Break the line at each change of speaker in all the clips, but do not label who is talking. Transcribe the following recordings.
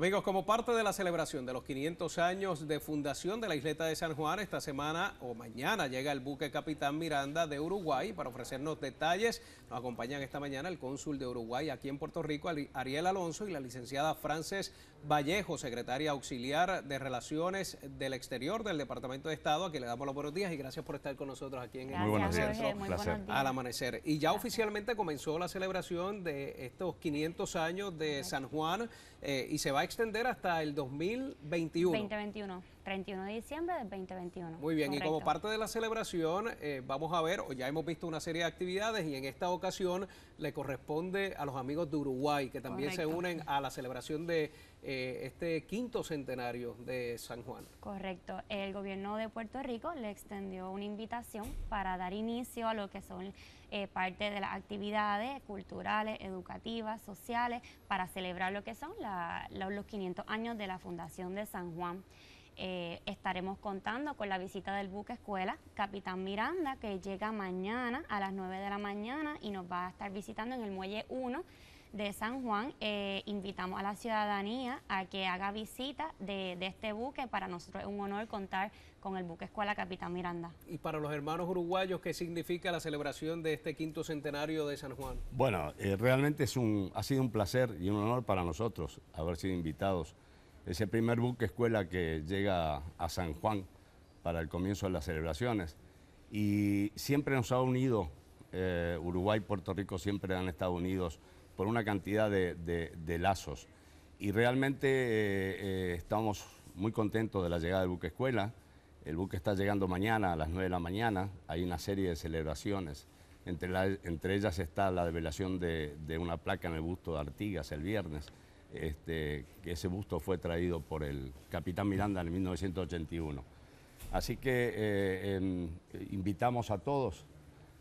Amigos, como parte de la celebración de los 500 años de fundación de la isleta de San Juan, esta semana o mañana llega el buque Capitán Miranda de Uruguay. Para ofrecernos detalles, nos acompañan esta mañana el cónsul de Uruguay aquí en Puerto Rico, Ariel Alonso, y la licenciada Frances Vallejo, secretaria auxiliar de Relaciones del Exterior del Departamento de Estado, a quien le damos los buenos días y gracias por estar con nosotros aquí en el Centro al amanecer. Y ya oficialmente comenzó la celebración de estos 500 años de San Juan eh, y se va a extender hasta el 2021.
2021. 31 de diciembre del 2021. Muy bien, y como
parte de la celebración eh, vamos a ver, ya hemos visto una serie de actividades y en esta ocasión le corresponde a los amigos de Uruguay que también se unen a la celebración de eh, este quinto centenario de San Juan.
Correcto, el gobierno de Puerto Rico le extendió una invitación para dar inicio a lo que son eh, parte de las actividades culturales, educativas, sociales, para celebrar lo que son los 500 años de la Fundación de San Juan. Eh, estaremos contando con la visita del buque escuela Capitán Miranda, que llega mañana a las 9 de la mañana y nos va a estar visitando en el Muelle 1 de San Juan. Eh, invitamos a la ciudadanía a que haga visita de, este buque. Para nosotros es un honor contar con el buque escuela Capitán Miranda.
Y para los hermanos uruguayos, ¿qué significa la celebración de este quinto centenario de San Juan? Bueno,
eh, realmente es un, ha sido un placer y un honor para nosotros haber sido invitados es el primer buque escuela que llega a San Juan para el comienzo de las celebraciones. Y siempre nos ha unido, eh, Uruguay Puerto Rico siempre han estado unidos por una cantidad de, lazos. Y realmente eh, eh, estamos muy contentos de la llegada del buque escuela. El buque está llegando mañana a las 9 de la mañana. Hay una serie de celebraciones. Entre, ellas está la develación de una placa en el busto de Artigas el viernes. Este, que ese busto fue traído por el capitán Miranda en 1981. Así que eh, em, invitamos a todos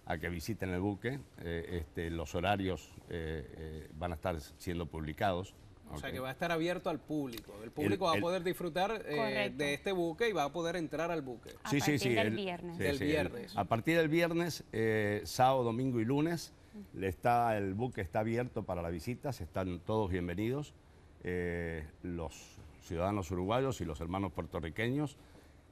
a que visiten el buque. Eh, este, los horarios eh, van a estar siendo publicados. O sea que
va a estar abierto al público. El público va a poder disfrutar de este buque y va a poder entrar al buque. A sí, partir sí,
sí, del
viernes.
a
partir del viernes, sábado, domingo y lunes, Está, el buque está abierto para visita se están todos bienvenidos, eh, los ciudadanos uruguayos y los hermanos puertorriqueños.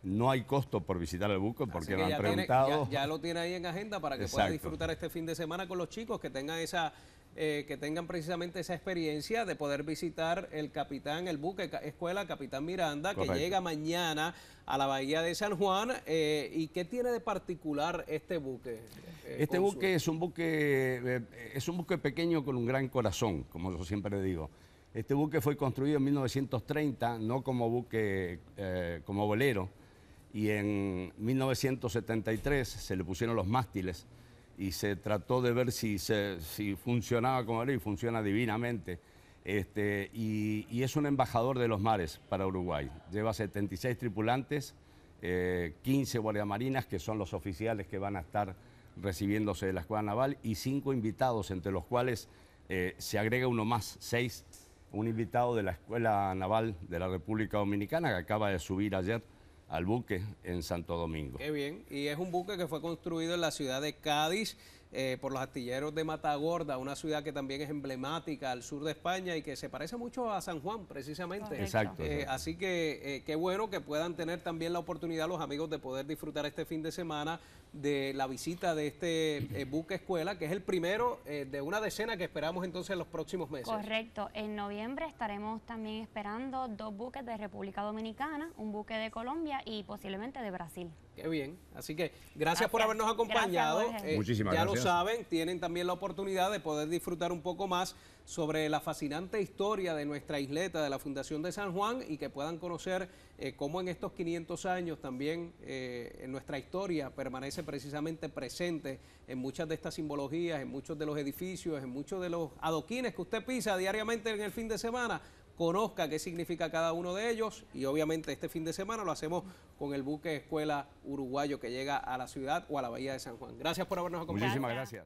No hay costo por visitar el buque porque me han preguntado. ya,
lo tiene ahí en agenda para que pueda disfrutar este fin de semana con los chicos, que tengan esa, eh, que tengan precisamente esa experiencia de poder visitar el capitán, el buque escuela Capitán Miranda, que llega mañana a la bahía de San Juan. Eh, ¿Y qué tiene de particular este buque? Eh, este buque es un
buque, es un buque pequeño con un gran corazón, como yo siempre digo. Este buque fue construido en 1930, no como buque, como bolero, y en 1973 se le pusieron los mástiles y se trató de ver si, si funcionaba como era y funciona divinamente. Este, y, es un embajador de los mares para Uruguay. Lleva 76 tripulantes, 15 eh, guardiamarinas, que son los oficiales que van a estar recibiéndose de la Escuela Naval, y cinco invitados, entre los cuales eh, se agrega uno más, seis un invitado de la Escuela Naval de la República Dominicana, que acaba de subir ayer al buque en Santo Domingo.
Qué bien, y es un buque que fue construido en la ciudad de Cádiz eh, por los astilleros de Matagorda, una ciudad que también es emblemática al sur de España y que se parece mucho a San Juan, precisamente. Eh, exacto. Así que eh, qué bueno que puedan tener también la oportunidad los amigos de poder disfrutar este fin de semana de la visita de este buque escuela, que es el primero de una decena que esperamos entonces en los próximos meses.
Correcto. En noviembre estaremos también esperando dos buques de República Dominicana, un buque de Colombia y posiblemente de Brasil.
Qué bien. Así que gracias, por habernos acompañado. Muchísimas gracias saben, tienen también la oportunidad de poder disfrutar un poco más sobre la fascinante historia de nuestra isleta, de la Fundación de San Juan, y que puedan conocer eh, cómo en estos 500 años también eh, nuestra historia permanece precisamente presente en muchas de estas simbologías, en muchos de los edificios, en muchos de los adoquines que usted pisa diariamente en el fin de semana conozca qué significa cada uno de ellos y obviamente este fin de semana lo hacemos con el buque Escuela Uruguayo que llega a la ciudad o a la Bahía de San Juan. Gracias por habernos acompañado. Muchísimas gracias.